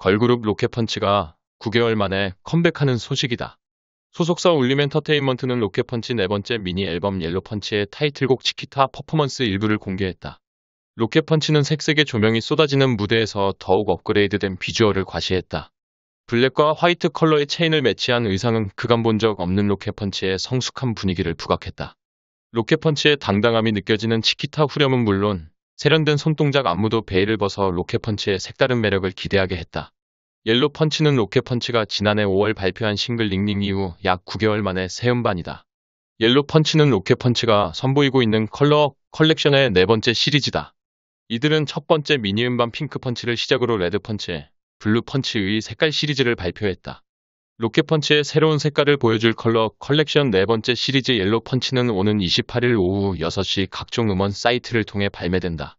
걸그룹 로켓펀치가 9개월 만에 컴백하는 소식이다. 소속사 울림엔터테인먼트는 로켓펀치 네 번째 미니 앨범 옐로펀치의 타이틀곡 치키타 퍼포먼스 일부를 공개했다. 로켓펀치는 색색의 조명이 쏟아지는 무대에서 더욱 업그레이드된 비주얼을 과시했다. 블랙과 화이트 컬러의 체인을 매치한 의상은 그간 본 적 없는 로켓펀치의 성숙한 분위기를 부각했다. 로켓펀치의 당당함이 느껴지는 치키타 후렴은 물론 세련된 손동작 안무도 베일을 벗어 로켓펀치의 색다른 매력을 기대하게 했다. 옐로펀치는 로켓펀치가 지난해 5월 발표한 싱글 링링 이후 약 9개월 만에 새 음반이다. 옐로펀치는 로켓펀치가 선보이고 있는 컬러 컬렉션의 네 번째 시리즈다. 이들은 첫 번째 미니 음반 핑크펀치를 시작으로 레드펀치, 블루펀치의 색깔 시리즈를 발표했다. 로켓펀치의 새로운 색깔을 보여줄 컬러 컬렉션 네 번째 시리즈 옐로 펀치는 오는 28일 오후 6시 각종 음원 사이트를 통해 발매된다.